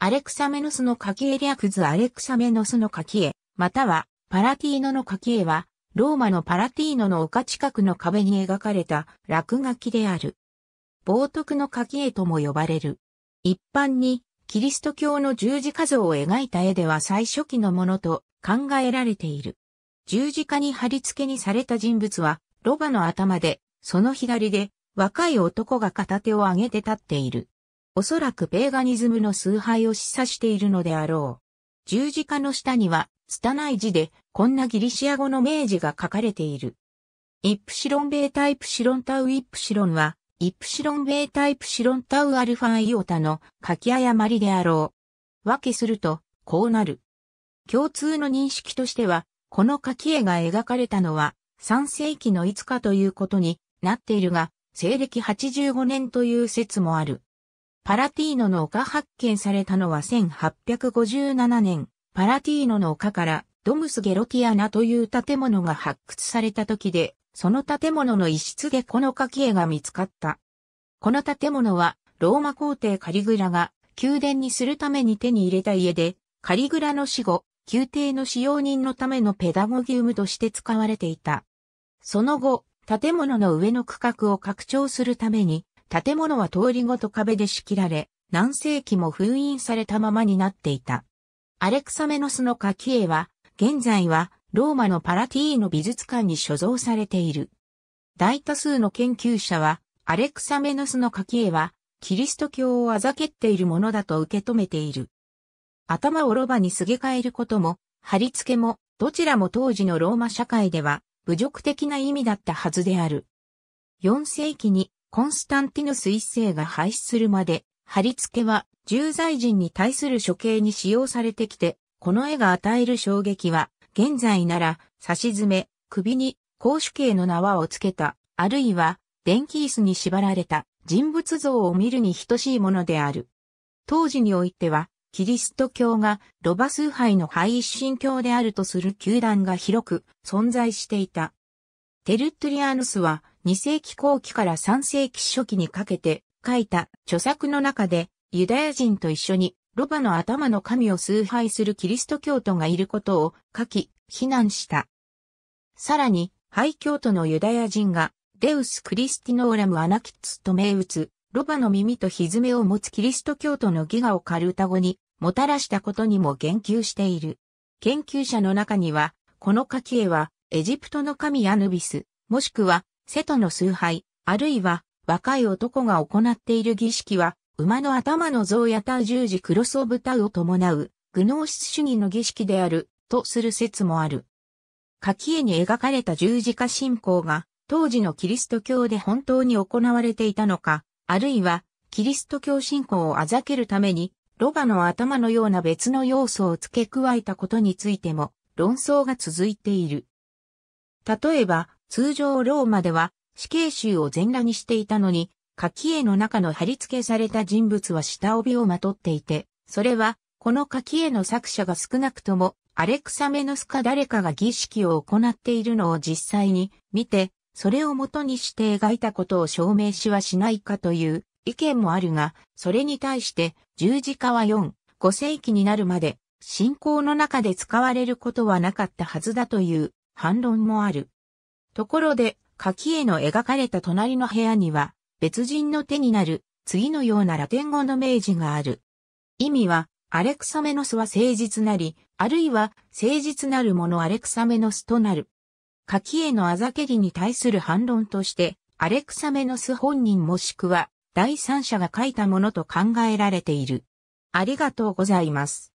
アレクサメノスのき絵略図アレクサメノスのき絵、またはパラティーノのき絵は、ローマのパラティーノの丘近くの壁に描かれた落書きである。冒徳のき絵とも呼ばれる。一般に、キリスト教の十字架像を描いた絵では最初期のものと考えられている。十字架に貼り付けにされた人物は、ロバの頭で、その左で、若い男が片手を上げて立っている。おそらくペーガニズムの崇拝を示唆しているのであろう。十字架の下には、拙い字で、こんなギリシア語の明字が書かれている。イプシロンベータイプシロンタウイプシロンは、イプシロンベータイプシロンタウアルファイオタの書き誤りであろう。分けすると、こうなる。共通の認識としては、この書き絵が描かれたのは、3世紀のいつかということになっているが、西暦85年という説もある。パラティーノの丘発見されたのは1857年、パラティーノの丘からドムス・ゲロティアナという建物が発掘された時で、その建物の一室でこの書き絵が見つかった。この建物はローマ皇帝カリグラが宮殿にするために手に入れた家で、カリグラの死後、宮廷の使用人のためのペダゴギウムとして使われていた。その後、建物の上の区画を拡張するために、建物は通りごと壁で仕切られ、何世紀も封印されたままになっていた。アレクサメノスの書き絵は、現在はローマのパラティーノ美術館に所蔵されている。大多数の研究者は、アレクサメノスの書き絵は、キリスト教をあざけっているものだと受け止めている。頭をロバにすげ替えることも、貼り付けも、どちらも当時のローマ社会では、侮辱的な意味だったはずである。4世紀にコンスタンティヌス一世が廃止するまで、貼り付けは重罪人に対する処刑に使用されてきて、この絵が与える衝撃は、現在なら、差し詰め、首に公主刑の縄をつけた、あるいは、電気椅子に縛られた人物像を見るに等しいものである。当時においては、キリスト教がロバ崇拝の廃一神教であるとする球団が広く存在していた。テルトリアヌスは2世紀後期から3世紀初期にかけて書いた著作の中でユダヤ人と一緒にロバの頭の神を崇拝するキリスト教徒がいることを書き、非難した。さらに、廃教徒のユダヤ人が、デウス・クリスティノーラム・アナキッツと銘打つ、ロバの耳と蹄を持つキリスト教徒のギガを狩る歌語に、もたらしたことにも言及している。研究者の中には、この書き絵は、エジプトの神アヌビス、もしくは瀬戸の崇拝、あるいは若い男が行っている儀式は、馬の頭の像やタ十字クロスオブタを伴う、グノーシス主義の儀式である、とする説もある。書き絵に描かれた十字架信仰が、当時のキリスト教で本当に行われていたのか、あるいは、キリスト教信仰をあざけるために、ロバの頭のような別の要素を付け加えたことについても、論争が続いている。例えば、通常ローマでは死刑囚を全裸にしていたのに、柿絵の中の貼り付けされた人物は下帯をまとっていて、それは、この柿絵の作者が少なくとも、アレクサメノスか誰かが儀式を行っているのを実際に見て、それを元にして描いたことを証明しはしないかという意見もあるが、それに対して十字架は4、5世紀になるまで信仰の中で使われることはなかったはずだという反論もある。ところで、柿絵の描かれた隣の部屋には、別人の手になる、次のようなラテン語の明示がある。意味は、アレクサメノスは誠実なり、あるいは、誠実なる者アレクサメノスとなる。柿絵のあざけりに対する反論として、アレクサメノス本人もしくは、第三者が書いたものと考えられている。ありがとうございます。